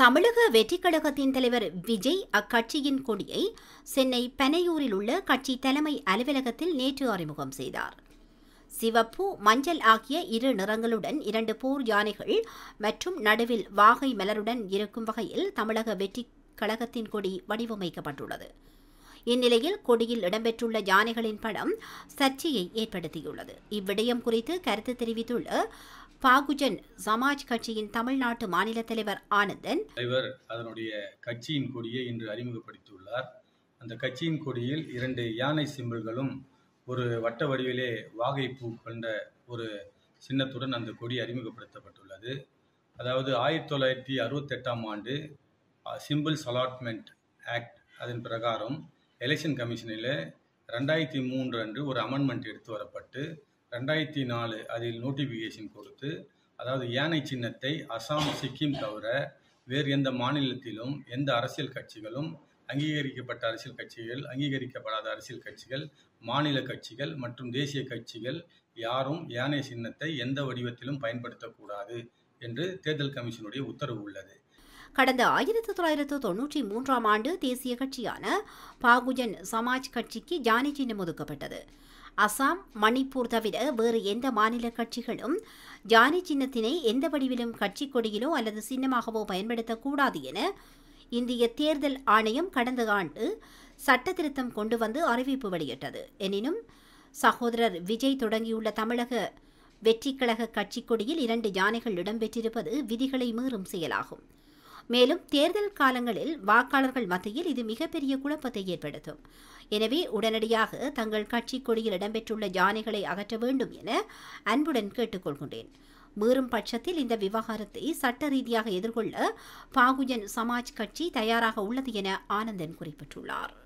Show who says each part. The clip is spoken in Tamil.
Speaker 1: தமிழக வெற்றிக் கழகத்தின் தலைவர் விஜய் அக்கட்சியின் கொடியை சென்னை பெனையூரில் உள்ள கட்சி தலைமை அலுவலகத்தில் நேற்று அறிமுகம் செய்தார் சிவப்பு மஞ்சள் ஆகிய இரு நிறங்களுடன் இரண்டு போர் யானைகள் மற்றும் நடுவில் வாகை மலருடன் இருக்கும் வகையில் தமிழக வெற்றிக் கழகத்தின் கொடி வடிவமைக்கப்பட்டுள்ளது இந்நிலையில் கொடியில் இடம்பெற்றுள்ள யானைகளின் படம் சர்ச்சையை ஏற்படுத்தியுள்ளது இவ்விடயம் குறித்து கருத்து தெரிவித்துள்ள பாகுஜன் சமாஜ் கட்சியின் தமிழ்நாட்டு மாநில தலைவர் ஆனந்தன்
Speaker 2: தலைவர் அதனுடைய கட்சியின் கொடியை இன்று அறிமுகப்படுத்தியுள்ளார் அந்த கட்சியின் கொடியில் இரண்டு யானை சிம்பிள்களும் ஒரு வட்ட வடிவிலே வாகை பூ கொண்ட ஒரு சின்னத்துடன் அந்த கொடி அறிமுகப்படுத்தப்பட்டுள்ளது அதாவது ஆயிரத்தி தொள்ளாயிரத்தி அறுபத்தெட்டாம் ஆண்டு சிம்பிள்ஸ் அலாட்மெண்ட் ஆக்ட் அதன் பிரகாரம் எலெக்ஷன் கமிஷனில் ரெண்டாயிரத்தி மூன்று அன்று ஒரு அமெண்ட்மெண்ட் எடுத்து வரப்பட்டு ரெண்டாயிரத்தி நாலு அதில் நோட்டிஃபிகேஷன் கொடுத்து அதாவது யானை சின்னத்தை அசாம் சிக்கிம் தவிர வேறு எந்த மாநிலத்திலும் எந்த அரசியல் கட்சிகளும் அங்கீகரிக்கப்பட்ட அரசியல் கட்சிகள் அங்கீகரிக்கப்படாத அரசியல் கட்சிகள் மாநில கட்சிகள் மற்றும் தேசிய கட்சிகள் யாரும் யானை சின்னத்தை எந்த வடிவத்திலும் பயன்படுத்தக்கூடாது என்று தேர்தல் கமிஷனுடைய உத்தரவு உள்ளது
Speaker 1: கடந்த ஆயிரத்தி தொள்ளாயிரத்து தொன்னூற்றி மூன்றாம் ஆண்டு தேசிய கட்சியான பாகுஜன் சமாஜ் கட்சிக்கு ஜானி சின்னம் ஒதுக்கப்பட்டது அசாம் மணிப்பூர் தவிர வேறு எந்த மாநில கட்சிகளும் ஜானி சின்னத்தினை எந்த வடிவிலும் கட்சி கொடியிலோ அல்லது சின்னமாகவோ பயன்படுத்தக்கூடாது என இந்திய தேர்தல் ஆணையம் கடந்த ஆண்டு சட்ட திருத்தம் கொண்டு வந்து அறிவிப்பு வெளியிட்டது எனினும் சகோதரர் விஜய் தொடங்கியுள்ள தமிழக வெற்றிக்கழக கட்சிக் கொடியில் இரண்டு யானைகள் இடம்பெற்றிருப்பது விதிகளை மீறும் செயலாகும் மேலும் தேர்தல் காலங்களில் வாக்காளர்கள் மத்தியில் இது மிகப்பெரிய குழப்பத்தை ஏற்படுத்தும் எனவே உடனடியாக தங்கள் கட்சி கொடியில் இடம்பெற்றுள்ள யானைகளை அகற்ற வேண்டும் என அன்புடன் கேட்டுக்கொள்கின்றேன் மீறும் பட்சத்தில் இந்த விவகாரத்தை சட்ட ரீதியாக எதிர்கொள்ள பாகுஜன் சமாஜ் கட்சி தயாராக உள்ளது என ஆனந்தன் குறிப்பிட்டுள்ளார்